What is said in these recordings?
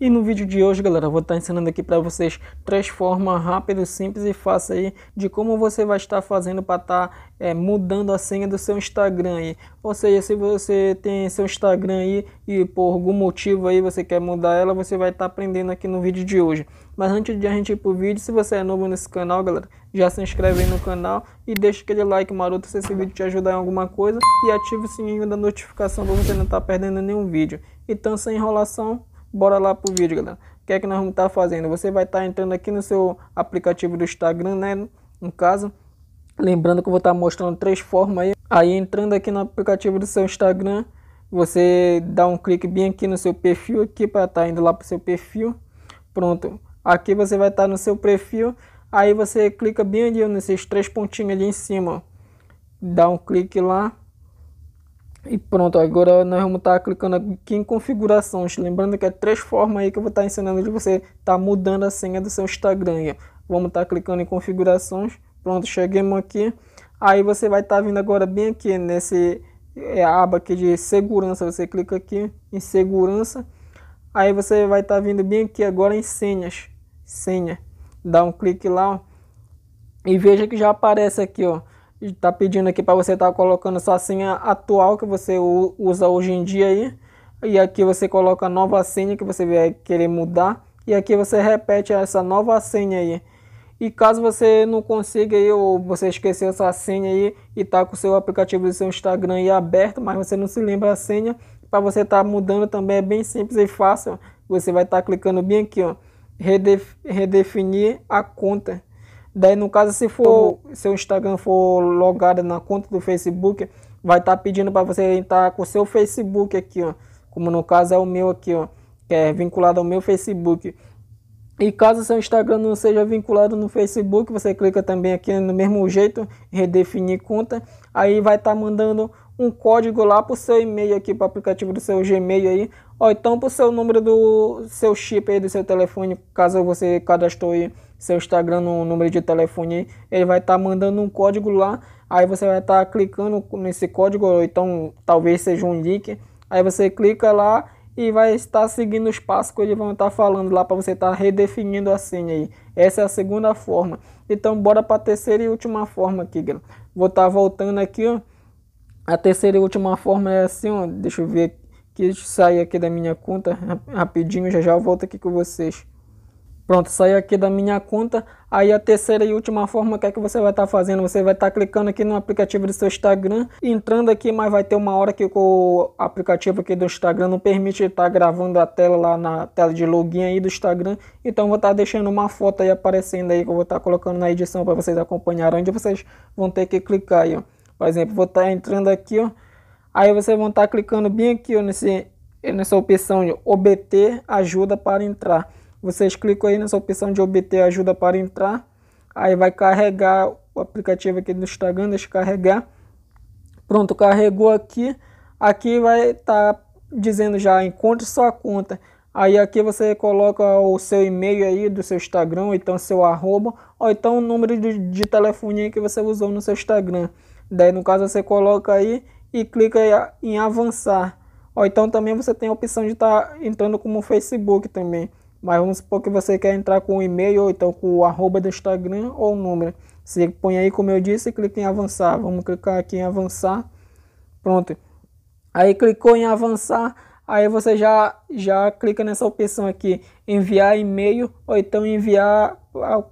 E no vídeo de hoje, galera, vou estar ensinando aqui para vocês três formas rápidas, simples e fáceis aí de como você vai estar fazendo para tá, estar eh, é, mudando a senha do seu Instagram aí. Ou seja, se você tem seu Instagram aí e por algum motivo aí você quer mudar ela, você vai estar aprendendo aqui no vídeo de hoje. Mas antes de a gente ir pro vídeo, se você é novo nesse canal, galera, já se inscreve aí no canal e deixa aquele like maroto se esse vídeo te ajudar em alguma coisa e ative o sininho da notificação para você não estar tá perdendo nenhum vídeo. Então, sem enrolação, bora lá pro vídeo, galera. O que é que nós vamos estar tá fazendo? Você vai estar tá entrando aqui no seu aplicativo do Instagram, né? No caso, lembrando que eu vou estar tá mostrando três formas aí. Aí entrando aqui no aplicativo do seu Instagram, você dá um clique bem aqui no seu perfil aqui para estar tá indo lá pro seu perfil. Pronto. Aqui você vai estar tá no seu perfil, aí você clica bem ali nesses três pontinhos ali em cima. Dá um clique lá e pronto, agora nós vamos estar tá clicando aqui em configurações. Lembrando que é três formas aí que eu vou estar tá ensinando de você estar tá mudando a senha do seu Instagram. Vamos estar clicando em configurações. Pronto, chegamos aqui. Aí você vai estar vindo agora bem aqui nesse é, aba aqui de segurança. Você clica aqui em segurança. Aí você vai estar vindo bem aqui agora em senhas. Senha. Dá um clique lá ó. e veja que já aparece aqui ó Tá pedindo aqui para você estar tá colocando sua senha atual que você usa hoje em dia aí. E aqui você coloca a nova senha que você vai querer mudar. E aqui você repete essa nova senha aí. E caso você não consiga aí, ou você esqueceu sua senha aí e tá com o seu aplicativo do seu Instagram aí aberto, mas você não se lembra a senha, para você estar tá mudando também é bem simples e fácil. Você vai estar tá clicando bem aqui, ó, redefinir a conta. Daí, no caso, se for seu Instagram for logado na conta do Facebook, vai estar tá pedindo para você entrar com seu Facebook aqui, ó. Como no caso é o meu aqui, ó. Que é vinculado ao meu Facebook. E caso seu Instagram não seja vinculado no Facebook, você clica também aqui no mesmo jeito, redefinir conta. Aí vai estar tá mandando um código lá para o seu e-mail aqui, para o aplicativo do seu Gmail aí, ou então para o seu número do seu chip aí do seu telefone, caso você cadastrou aí seu Instagram no número de telefone, ele vai estar tá mandando um código lá, aí você vai estar tá clicando nesse código, ou então talvez seja um link, aí você clica lá e vai estar seguindo os passos que eles vão estar tá falando lá para você estar tá redefinindo a senha aí. Essa é a segunda forma. Então bora para a terceira e última forma aqui, galera. Vou estar tá voltando aqui, ó. A terceira e última forma é assim, ó, deixa eu ver que sair aqui da minha conta rapidinho, já já volto aqui com vocês. Pronto, saiu aqui da minha conta. Aí a terceira e última forma que é que você vai estar tá fazendo, você vai estar tá clicando aqui no aplicativo do seu Instagram, entrando aqui, mas vai ter uma hora que o aplicativo aqui do Instagram não permite estar tá gravando a tela lá na tela de login aí do Instagram. Então vou estar tá deixando uma foto aí aparecendo aí que eu vou estar tá colocando na edição para vocês acompanharem, onde vocês vão ter que clicar aí, ó. Por exemplo, vou estar tá entrando aqui, ó. Aí vocês vão estar tá clicando bem aqui, ó, nesse, nessa opção de obter ajuda para entrar. Vocês clicam aí nessa opção de obter ajuda para entrar. Aí vai carregar o aplicativo aqui do Instagram, deixa carregar. Pronto, carregou aqui. Aqui vai estar tá dizendo já, encontre sua conta. Aí aqui você coloca o seu e-mail aí do seu Instagram, ou então seu arroba, ou então o número de, de telefone que você usou no seu Instagram. Daí no caso você coloca aí e clica em avançar. Ou então também você tem a opção de estar tá entrando como Facebook também. Mas vamos supor que você quer entrar com o e-mail, ou então com o arroba do Instagram ou o número. Você põe aí, como eu disse, e clica em avançar. Vamos clicar aqui em avançar. Pronto. Aí clicou em avançar. Aí você já, já clica nessa opção aqui, enviar e-mail ou então enviar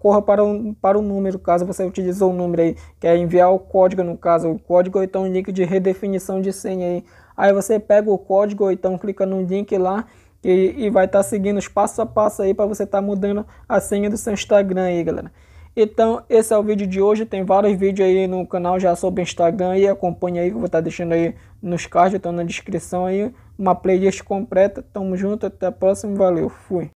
corra para um para o número, caso você utilizou o número aí, que é enviar o código no caso, o código ou então link de redefinição de senha aí. Aí você pega o código ou então clica no link lá e, e vai estar tá seguindo os passo a passo aí para você estar tá mudando a senha do seu Instagram aí, galera. Então, esse é o vídeo de hoje. Tem vários vídeos aí no canal já sobre Instagram e acompanha aí que eu vou estar tá deixando aí nos cards, estão na descrição aí, uma playlist completa. Tamo junto, até a próxima, valeu, fui.